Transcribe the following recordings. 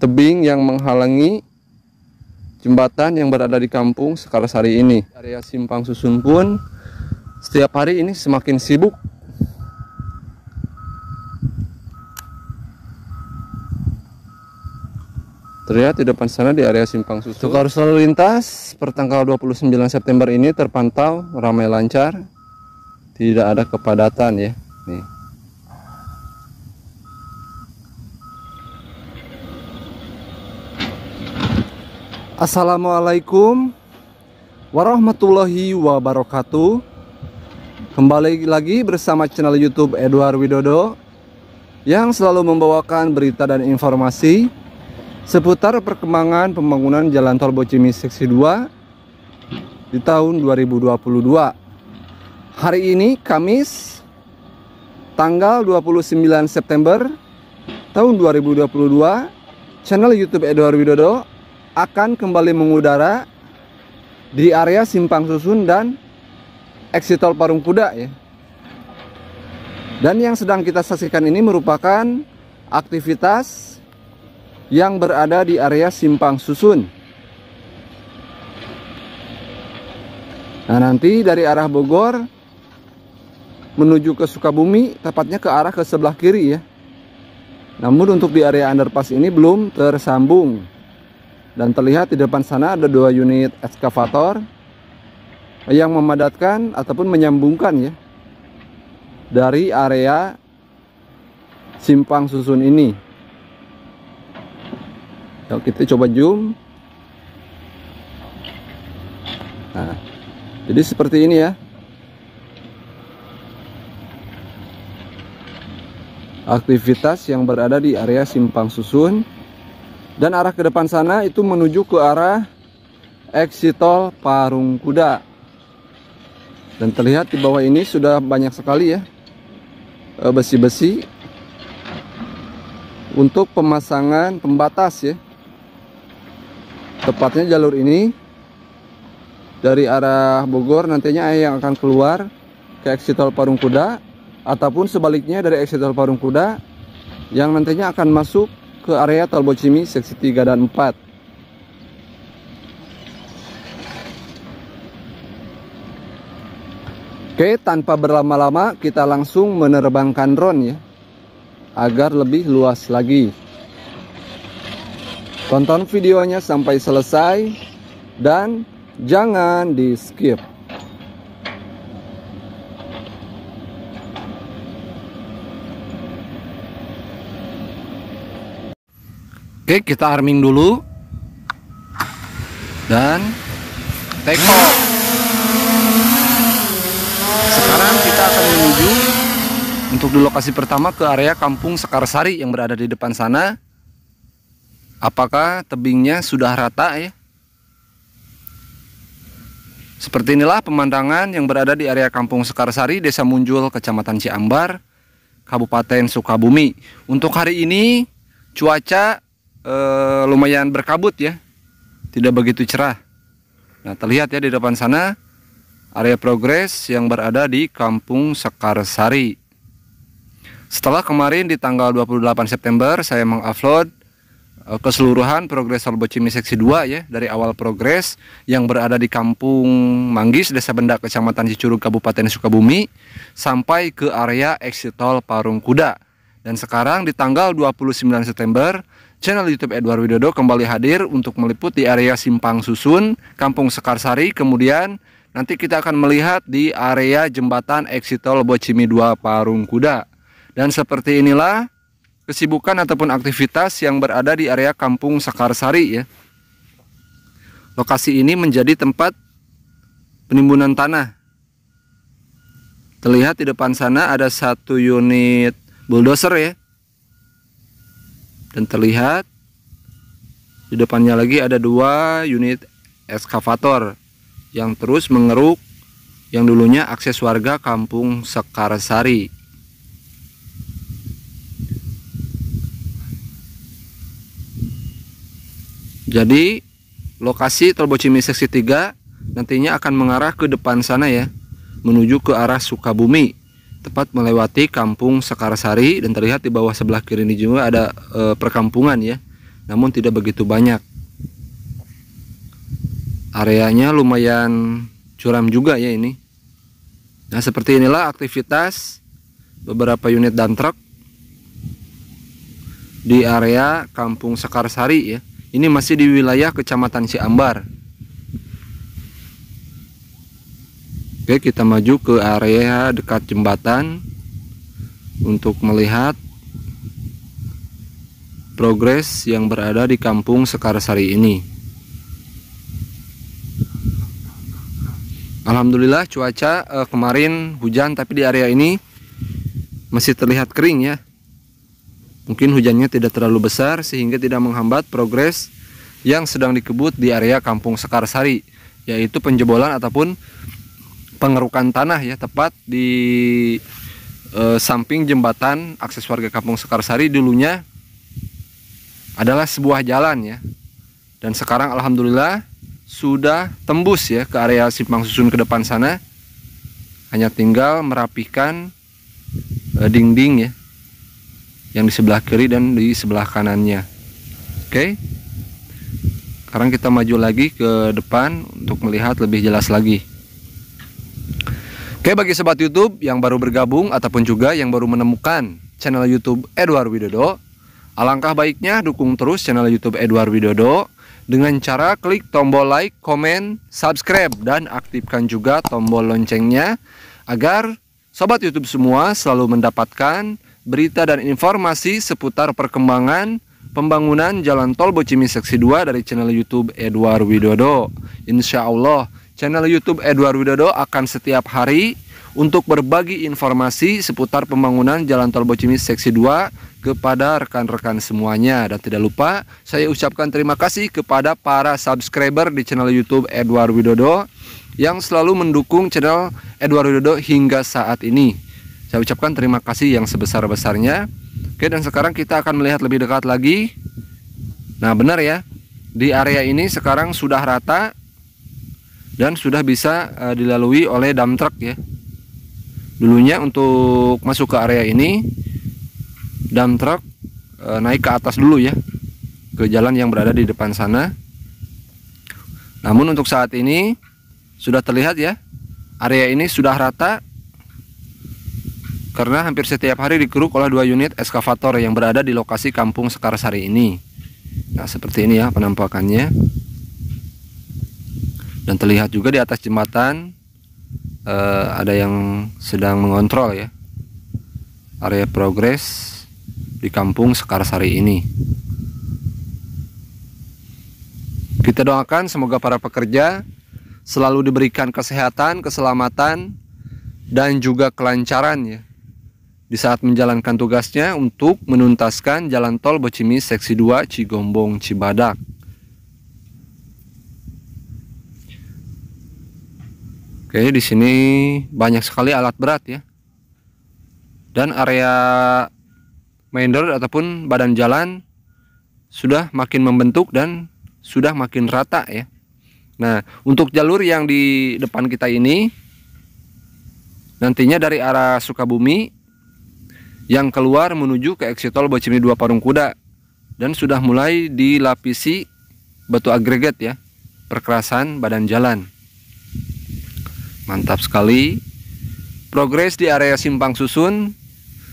tebing yang menghalangi jembatan yang berada di kampung hari ini. Area simpang susun pun setiap hari ini semakin sibuk. Terlihat di depan sana di area simpang susun. Tukar selalu lintas pertanggal 29 September ini terpantau ramai lancar. Tidak ada kepadatan ya. Nih. Assalamualaikum warahmatullahi wabarakatuh Kembali lagi bersama channel youtube Edward Widodo Yang selalu membawakan berita dan informasi Seputar perkembangan pembangunan Jalan Tol Bocimi Seksi 2 Di tahun 2022 Hari ini Kamis Tanggal 29 September Tahun 2022 Channel youtube Edward Widodo akan kembali mengudara di area simpang susun dan exit tol Parung Kuda ya. Dan yang sedang kita saksikan ini merupakan aktivitas yang berada di area simpang susun. Nah, nanti dari arah Bogor menuju ke Sukabumi tepatnya ke arah ke sebelah kiri ya. Namun untuk di area underpass ini belum tersambung. Dan terlihat di depan sana ada dua unit ekskavator yang memadatkan ataupun menyambungkan ya dari area simpang susun ini. kita coba zoom. Nah, jadi seperti ini ya. Aktivitas yang berada di area simpang susun dan arah ke depan sana itu menuju ke arah exit tol Parung Kuda. Dan terlihat di bawah ini sudah banyak sekali ya e, besi-besi untuk pemasangan pembatas ya. Tepatnya jalur ini dari arah Bogor nantinya yang akan keluar ke exit tol Parung Kuda ataupun sebaliknya dari exit tol Parung Kuda yang nantinya akan masuk ke area Tol Bocimi seksi 3 dan 4. Oke, tanpa berlama-lama kita langsung menerbangkan drone ya agar lebih luas lagi. Tonton videonya sampai selesai dan jangan di skip. Oke, kita arming dulu. Dan take off. Sekarang kita akan menuju untuk di lokasi pertama ke area Kampung Sekarsari yang berada di depan sana. Apakah tebingnya sudah rata ya? Seperti inilah pemandangan yang berada di area Kampung Sekarsari, Desa Munjul, Kecamatan Ciambar, Kabupaten Sukabumi. Untuk hari ini cuaca eh, lumayan berkabut ya, tidak begitu cerah. Nah terlihat ya di depan sana area progres yang berada di Kampung Sekarsari. Setelah kemarin di tanggal 28 September saya mengupload eh, keseluruhan progres Tol Bocimi seksi 2 ya dari awal progres yang berada di Kampung Manggis Desa Benda Kecamatan Cicurug Kabupaten Sukabumi sampai ke area exit tol Parung Kuda. Dan sekarang di tanggal 29 September Channel YouTube Edward Widodo kembali hadir untuk meliput di area Simpang Susun, Kampung Sekarsari, kemudian nanti kita akan melihat di area jembatan exit tol Bocimi 2 Parung Kuda. Dan seperti inilah kesibukan ataupun aktivitas yang berada di area Kampung Sekarsari ya. Lokasi ini menjadi tempat penimbunan tanah. Terlihat di depan sana ada satu unit bulldozer ya dan terlihat di depannya lagi ada dua unit eskavator yang terus mengeruk yang dulunya akses warga kampung Sekarsari. Jadi lokasi Tol seksi 3 nantinya akan mengarah ke depan sana ya, menuju ke arah Sukabumi tepat melewati kampung Sekarsari dan terlihat di bawah sebelah kiri ini juga ada e, perkampungan ya namun tidak begitu banyak areanya lumayan curam juga ya ini nah seperti inilah aktivitas beberapa unit dan truk di area kampung Sekarsari ya ini masih di wilayah kecamatan Ambar. Oke, kita maju ke area dekat jembatan untuk melihat progres yang berada di kampung Sekarsari ini. Alhamdulillah cuaca eh, kemarin hujan tapi di area ini masih terlihat kering ya. Mungkin hujannya tidak terlalu besar sehingga tidak menghambat progres yang sedang dikebut di area kampung Sekarsari yaitu penjebolan ataupun pengerukan tanah ya tepat di eh, samping jembatan akses warga Kampung Sekarsari dulunya adalah sebuah jalan ya dan sekarang alhamdulillah sudah tembus ya ke area simpang susun ke depan sana hanya tinggal merapikan eh, dinding ya yang di sebelah kiri dan di sebelah kanannya oke sekarang kita maju lagi ke depan untuk melihat lebih jelas lagi Oke bagi sobat YouTube yang baru bergabung ataupun juga yang baru menemukan channel YouTube Edward Widodo, alangkah baiknya dukung terus channel YouTube Edward Widodo dengan cara klik tombol like, komen, subscribe dan aktifkan juga tombol loncengnya agar sobat YouTube semua selalu mendapatkan berita dan informasi seputar perkembangan pembangunan Jalan Tol Bocimi Seksi 2 dari channel YouTube Edward Widodo. Insya Allah Channel YouTube Edward Widodo akan setiap hari untuk berbagi informasi seputar pembangunan Jalan Tol Bocimi Seksi 2 kepada rekan-rekan semuanya. Dan tidak lupa, saya ucapkan terima kasih kepada para subscriber di channel YouTube Edward Widodo yang selalu mendukung channel Edward Widodo hingga saat ini. Saya ucapkan terima kasih yang sebesar-besarnya. Oke, dan sekarang kita akan melihat lebih dekat lagi. Nah, benar ya. Di area ini sekarang sudah rata dan sudah bisa uh, dilalui oleh dump truck ya. Dulunya untuk masuk ke area ini dump truck uh, naik ke atas dulu ya ke jalan yang berada di depan sana. Namun untuk saat ini sudah terlihat ya area ini sudah rata karena hampir setiap hari dikeruk oleh dua unit eskavator yang berada di lokasi kampung Sekarsari ini. Nah seperti ini ya penampakannya dan terlihat juga di atas jembatan eh, ada yang sedang mengontrol ya area progres di kampung Sekarsari ini kita doakan semoga para pekerja selalu diberikan kesehatan, keselamatan dan juga kelancaran ya di saat menjalankan tugasnya untuk menuntaskan jalan tol Bocimi Seksi 2 Cigombong Cibadak. Oke, di sini banyak sekali alat berat ya. Dan area main road ataupun badan jalan sudah makin membentuk dan sudah makin rata ya. Nah, untuk jalur yang di depan kita ini nantinya dari arah Sukabumi yang keluar menuju ke exit tol Bocimi 2 Parung Kuda dan sudah mulai dilapisi batu agregat ya, perkerasan badan jalan mantap sekali progres di area simpang susun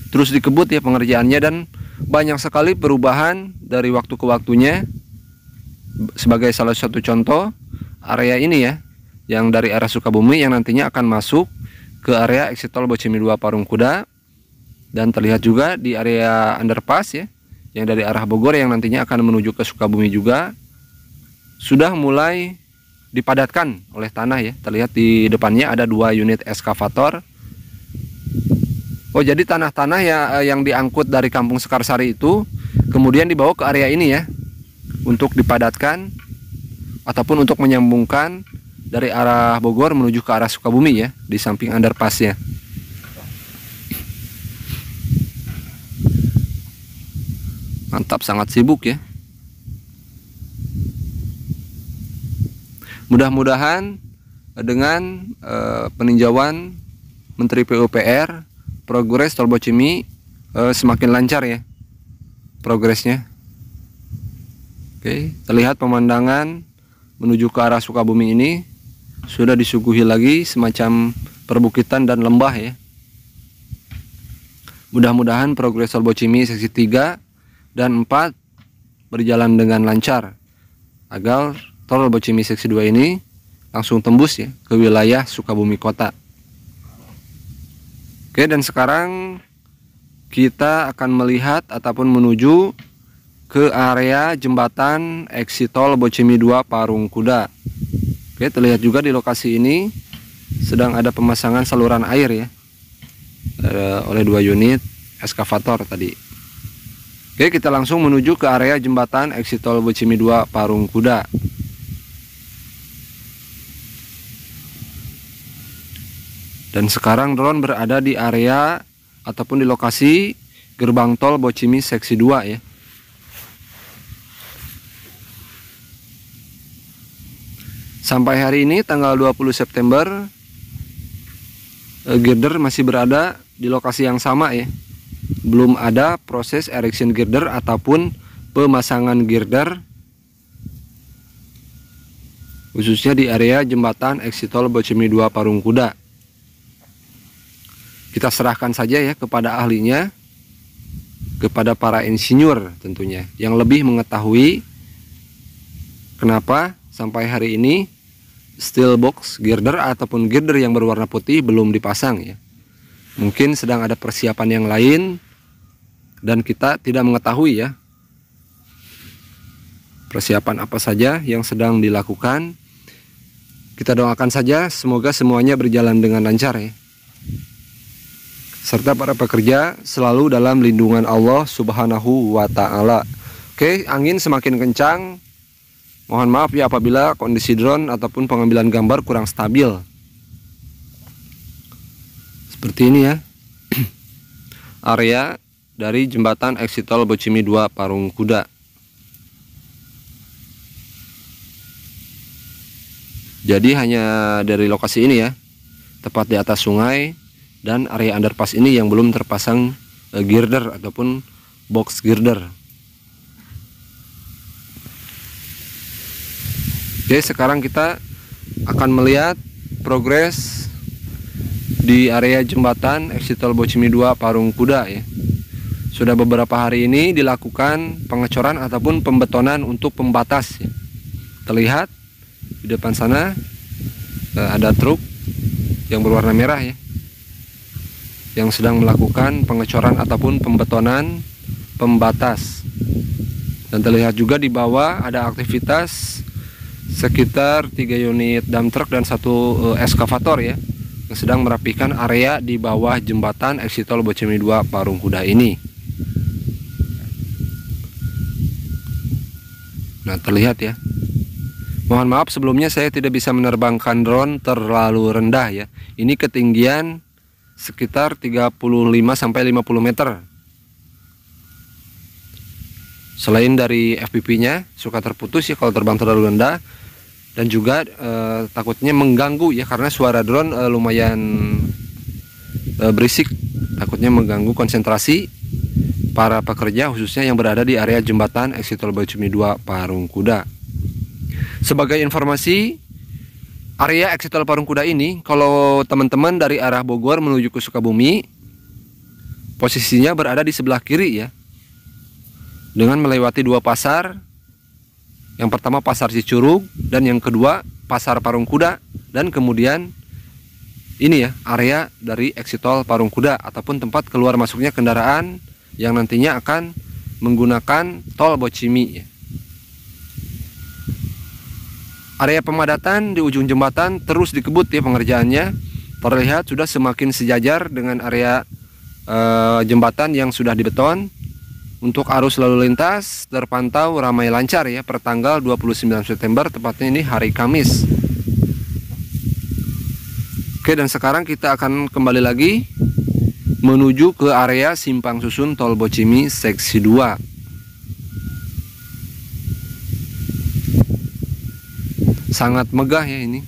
terus dikebut ya pengerjaannya dan banyak sekali perubahan dari waktu ke waktunya sebagai salah satu contoh area ini ya yang dari arah Sukabumi yang nantinya akan masuk ke area exit tol Bocimi 2 Parung Kuda dan terlihat juga di area underpass ya yang dari arah Bogor yang nantinya akan menuju ke Sukabumi juga sudah mulai dipadatkan oleh tanah ya. Terlihat di depannya ada dua unit eskavator. Oh, jadi tanah-tanah ya eh, yang diangkut dari Kampung Sekarsari itu kemudian dibawa ke area ini ya untuk dipadatkan ataupun untuk menyambungkan dari arah Bogor menuju ke arah Sukabumi ya di samping underpassnya. Mantap sangat sibuk ya. Mudah-mudahan eh, dengan uh, peninjauan Menteri PUPR progres Tol Bocimi uh, semakin lancar ya progresnya. Oke, terlihat pemandangan menuju ke arah Sukabumi ini sudah disuguhi lagi semacam perbukitan dan lembah ya. Mudah-mudahan progres Tol Bocimi seksi 3 dan 4 berjalan dengan lancar agar tol Bocimi seksi 2 ini langsung tembus ya ke wilayah Sukabumi Kota. Oke, dan sekarang kita akan melihat ataupun menuju ke area jembatan exit tol Bocimi 2 Parung Kuda. Oke, terlihat juga di lokasi ini sedang ada pemasangan saluran air ya eh, oleh dua unit eskavator tadi. Oke, kita langsung menuju ke area jembatan exit tol Bocimi 2 Parung Kuda. Dan sekarang drone berada di area ataupun di lokasi gerbang tol Bocimi seksi 2 ya. Sampai hari ini tanggal 20 September eh, girder masih berada di lokasi yang sama ya. Belum ada proses erection girder ataupun pemasangan girder khususnya di area jembatan eksitol Bocimi 2 Parung Kuda kita serahkan saja ya kepada ahlinya kepada para insinyur tentunya yang lebih mengetahui kenapa sampai hari ini steel box girder ataupun girder yang berwarna putih belum dipasang ya. Mungkin sedang ada persiapan yang lain dan kita tidak mengetahui ya. Persiapan apa saja yang sedang dilakukan. Kita doakan saja semoga semuanya berjalan dengan lancar ya serta para pekerja selalu dalam lindungan Allah Subhanahu wa taala. Oke, angin semakin kencang. Mohon maaf ya apabila kondisi drone ataupun pengambilan gambar kurang stabil. Seperti ini ya. Area dari jembatan exit tol Bocimi 2 Parung Kuda. Jadi hanya dari lokasi ini ya. Tepat di atas sungai dan area underpass ini yang belum terpasang eh, girder ataupun box girder Oke sekarang kita akan melihat progres di area jembatan exit tol Bocimi 2 Parung Kuda ya sudah beberapa hari ini dilakukan pengecoran ataupun pembetonan untuk pembatas ya. terlihat di depan sana eh, ada truk yang berwarna merah ya yang sedang melakukan pengecoran ataupun pembetonan pembatas. Dan terlihat juga di bawah ada aktivitas sekitar 3 unit dump truck dan satu eh, eskavator ya yang sedang merapikan area di bawah jembatan exit tol Bocemi 2 Parung Kuda ini. Nah, terlihat ya. Mohon maaf sebelumnya saya tidak bisa menerbangkan drone terlalu rendah ya. Ini ketinggian sekitar 35 sampai 50 meter. Selain dari fpp nya suka terputus ya kalau terbang terlalu rendah dan juga e, takutnya mengganggu ya karena suara drone e, lumayan e, berisik, takutnya mengganggu konsentrasi para pekerja khususnya yang berada di area jembatan eksit tol Bacumi 2 Parung Kuda. Sebagai informasi, Area exit tol Parung Kuda ini, kalau teman-teman dari arah Bogor menuju ke Sukabumi, posisinya berada di sebelah kiri ya. Dengan melewati dua pasar, yang pertama pasar Cicurug dan yang kedua pasar Parung Kuda dan kemudian ini ya area dari exit tol Parung Kuda ataupun tempat keluar masuknya kendaraan yang nantinya akan menggunakan tol Bocimi ya. Area pemadatan di ujung jembatan terus dikebut ya pengerjaannya. Terlihat sudah semakin sejajar dengan area e, jembatan yang sudah dibeton. Untuk arus lalu lintas terpantau ramai lancar ya per tanggal 29 September tepatnya ini hari Kamis. Oke dan sekarang kita akan kembali lagi menuju ke area simpang susun tol Bocimi seksi 2. sangat megah ya ini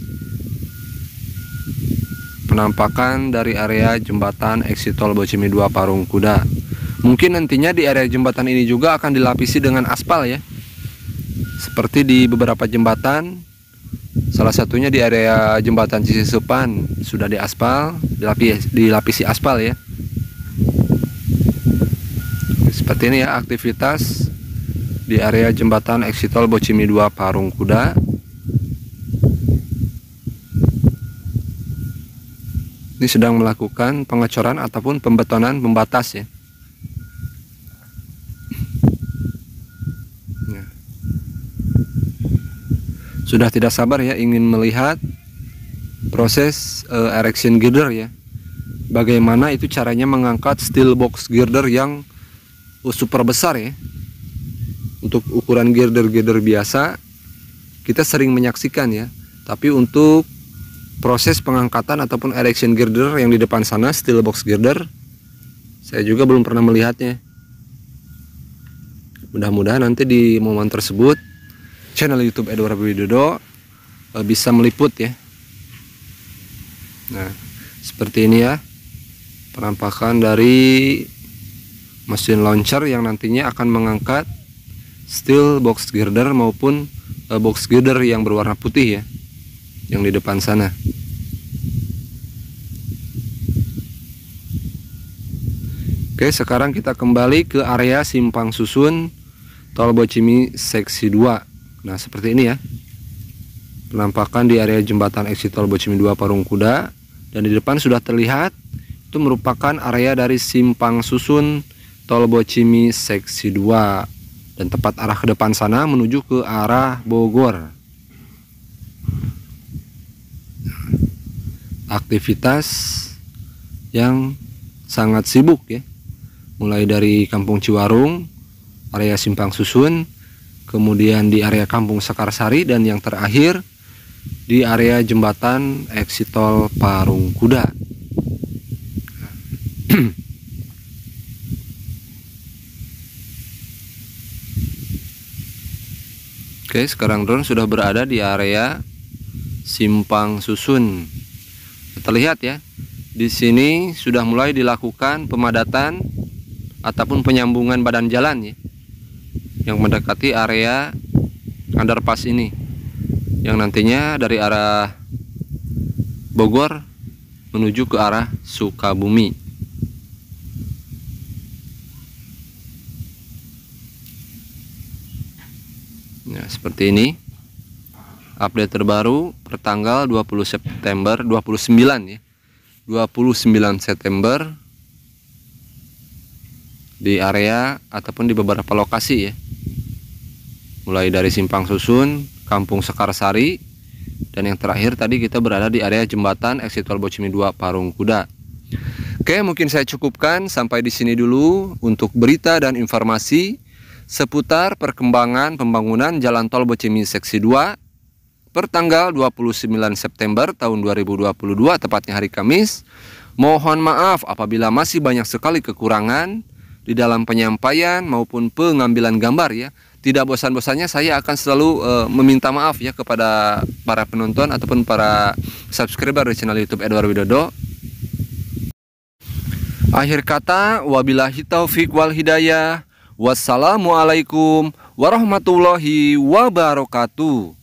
penampakan dari area jembatan exit tol Bocimi 2 Parung Kuda mungkin nantinya di area jembatan ini juga akan dilapisi dengan aspal ya seperti di beberapa jembatan salah satunya di area jembatan Cisisupan sudah diaspal aspal dilapisi aspal ya seperti ini ya aktivitas di area jembatan exit tol Bocimi 2 Parung Kuda ini sedang melakukan pengecoran ataupun pembetonan pembatas ya. ya. Sudah tidak sabar ya ingin melihat proses uh, erection girder ya. Bagaimana itu caranya mengangkat steel box girder yang super besar ya. Untuk ukuran girder-girder biasa kita sering menyaksikan ya. Tapi untuk proses pengangkatan ataupun erection girder yang di depan sana steel box girder saya juga belum pernah melihatnya mudah-mudahan nanti di momen tersebut channel YouTube Edward Widodo eh, bisa meliput ya nah seperti ini ya penampakan dari mesin launcher yang nantinya akan mengangkat steel box girder maupun eh, box girder yang berwarna putih ya yang di depan sana. Oke, sekarang kita kembali ke area simpang susun Tol Bocimi seksi 2. Nah, seperti ini ya. Penampakan di area jembatan eksit Tol Bocimi 2 Parung Kuda dan di depan sudah terlihat itu merupakan area dari simpang susun Tol Bocimi seksi 2 dan tepat arah ke depan sana menuju ke arah Bogor. aktivitas yang sangat sibuk ya. Mulai dari Kampung Ciwarung, area Simpang Susun, kemudian di area Kampung Sekarsari dan yang terakhir di area jembatan Eksitol Parung Kuda. Oke, sekarang drone sudah berada di area Simpang Susun terlihat ya di sini sudah mulai dilakukan pemadatan ataupun penyambungan badan jalan ya yang mendekati area underpass ini yang nantinya dari arah Bogor menuju ke arah Sukabumi nah seperti ini update terbaru pertanggal 20 September 29 ya 29 September di area ataupun di beberapa lokasi ya mulai dari simpang susun kampung Sekarsari dan yang terakhir tadi kita berada di area jembatan exit tol Bocimi 2 Parung Kuda Oke mungkin saya cukupkan sampai di sini dulu untuk berita dan informasi seputar perkembangan pembangunan jalan tol Bocimi seksi 2 pertanggal 29 September tahun 2022 tepatnya hari Kamis. Mohon maaf apabila masih banyak sekali kekurangan di dalam penyampaian maupun pengambilan gambar ya. Tidak bosan-bosannya saya akan selalu e, meminta maaf ya kepada para penonton ataupun para subscriber di channel YouTube Edward Widodo. Akhir kata, wabillahi taufiq wal hidayah. Wassalamualaikum warahmatullahi wabarakatuh.